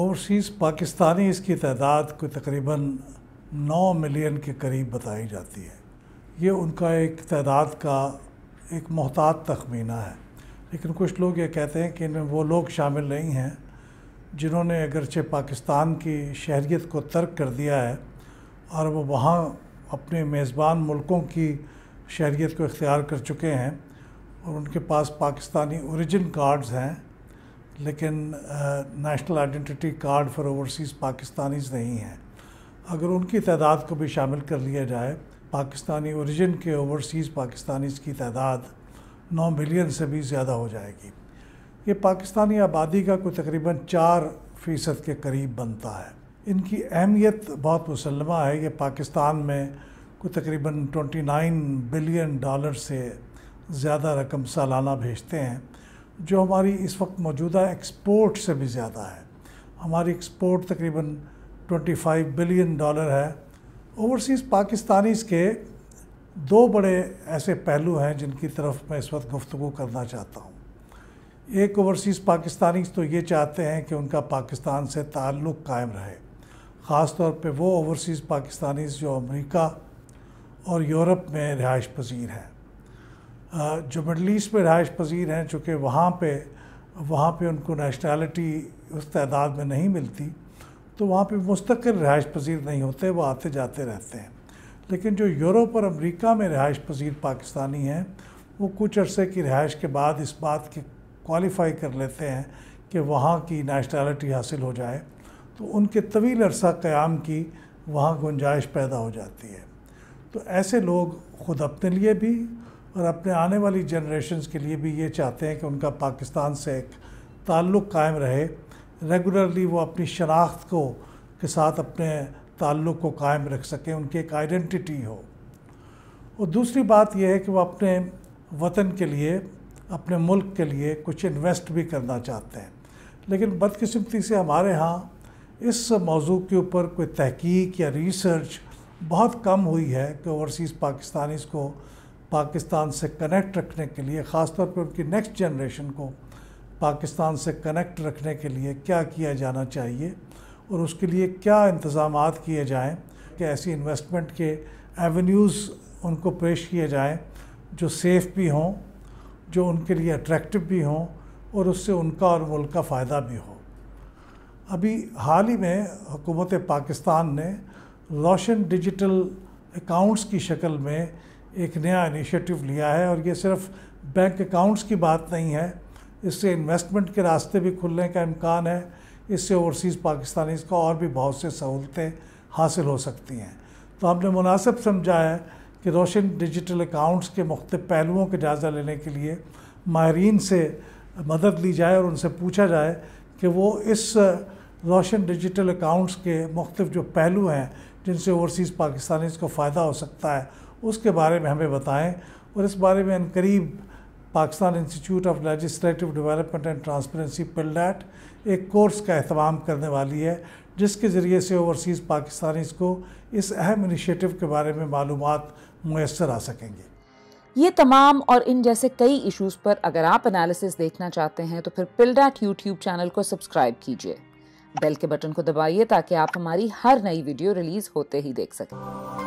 overseas Pakistani इसकी तादाद को तकरीबन 9 मिलियन के करीब बताई जाती है ये उनका एक तादाद का एक महतात तखमीना है लेकिन कुछ लोग ये कहते हैं कि इनमें वो लोग शामिल नहीं हैं जिन्होंने अगरचे पाकिस्तान की शहरीत को तर्क कर दिया है और वो वहाँ अपने मेज़बान मुल्कों की शहरीत को इख्तियार कर चुके हैं और उनके पास पाकिस्तानी औरिजिन कार्ड्स हैं लेकिन national identity card for overseas Pakistanis नहीं हैं अगर उनकी तादाद को भी शामिल कर लिया जाए पाकिस्तानी ओरिजिन के ओवरसीज़ पाकिस्तानीज़ की तादाद 9 मिलियन से भी ज़्यादा हो जाएगी ये पाकिस्तानी आबादी का कोई तकरीबन चार फ़ीसद के करीब बनता है इनकी अहमियत बहुत मुसलमा है ये पाकिस्तान में को तकरीबन 29 बिलियन डॉलर से ज़्यादा रकम सालाना भेजते हैं जो हमारी इस वक्त मौजूदा एक्सपोर्ट से भी ज़्यादा है हमारी एक्सपोर्ट तकरीबन 25 बिलियन डॉलर है ओवरसीज़ पाकिस्तानीज़ के दो बड़े ऐसे पहलू हैं जिनकी तरफ मैं इस वक्त गुफ्तु करना चाहता हूँ एक ओवरसीज़ पाकिस्तानी तो ये चाहते हैं कि उनका पाकिस्तान से ताल्लुक़ कायम रहे ख़ास तौर पर वो ओवरसीज़ पाकिस्तानी जो अमरीका और यूरोप में रिहाइश पजीर हैं जो मिडल ईस्ट में रहायश पजीर हैं चूँकि वहाँ पे वहाँ पे उनको नेशनैलिटी उस तादाद में नहीं मिलती तो वहाँ पे मुस्तकिल रहायश पजीर नहीं होते वो आते जाते रहते हैं लेकिन जो यूरोप और अमेरिका में रहायश पजीर पाकिस्तानी हैं वो कुछ अरसे की रहायश के बाद इस बात की क्वालिफाई कर लेते हैं कि वहाँ की नेशनैलिटी हासिल हो जाए तो उनके तवील अरसा क़्याम की वहाँ गुंजाइश पैदा हो जाती है तो ऐसे लोग ख़ुद अपने लिए भी और अपने आने वाली जनरेशन के लिए भी ये चाहते हैं कि उनका पाकिस्तान से एक ताल्लुक़ कायम रहे रेगुलरली वो अपनी शनाख्त को के साथ अपने ताल्लुक़ को कायम रख सकें उनकी एक आइडेंटिटी हो और दूसरी बात यह है कि वो अपने वतन के लिए अपने मुल्क के लिए कुछ इन्वेस्ट भी करना चाहते हैं लेकिन बदकिस्मती से हमारे यहाँ इस मौजू के ऊपर कोई तहकीक या रिसर्च बहुत कम हुई है कि ओवरसीज़ पाकिस्तानीज़ को पाकिस्तान से कनेक्ट रखने के लिए ख़ास तौर उनकी नेक्स्ट जनरेशन को पाकिस्तान से कनेक्ट रखने के लिए क्या किया जाना चाहिए और उसके लिए क्या इंतज़ाम किए जाएँ कि ऐसी इन्वेस्टमेंट के एवेन्यूज़ उनको पेश किए जाएँ जो सेफ़ भी हों जो उनके लिए अट्रैक्टिव भी हों और उससे उनका और मुल्क का फ़ायदा भी हो अभी हाल ही में हुकूमत पाकिस्तान ने रोशन डिजिटल अकाउंट्स की शक्ल में एक नया इनिशिएटिव लिया है और ये सिर्फ बैंक अकाउंट्स की बात नहीं है इससे इन्वेस्टमेंट के रास्ते भी खुलने का इम्कान है इससे ओवरसीज़ पाकिस्तानीज़ को और भी बहुत से सहूलतें हासिल हो सकती हैं तो हमने मुनासिब समझा है कि रोशन डिजिटल अकाउंट्स के मुख्त पहलुओं का जायज़ा लेने के लिए माहरीन से मदद ली जाए और उनसे पूछा जाए कि वो इस रोशन डिजिटल अकाउंट्स के मुख्तफ जो पहलू हैं जिनसे ओवरसीज़ पाकिस्तानी को फ़ायदा हो सकता है उसके बारे में हमें बताएं और इस बारे में करीब Pakistan institute of legislative development and transparency PILDAT एक कोर्स का अहतमाम करने वाली है जिसके ज़रिए से ओवरसीज़ पाकिस्तानीज़ को इस अहम इनिशिएटिव के बारे में मालूम मैसर आ सकेंगे ये तमाम और इन जैसे कई इश्यूज़ पर अगर आप एनालिसिस देखना चाहते हैं तो फिर पिल्डैट यूट्यूब चैनल को सब्सक्राइब कीजिए बेल के बटन को दबाइए ताकि आप हमारी हर नई वीडियो रिलीज़ होते ही देख सकें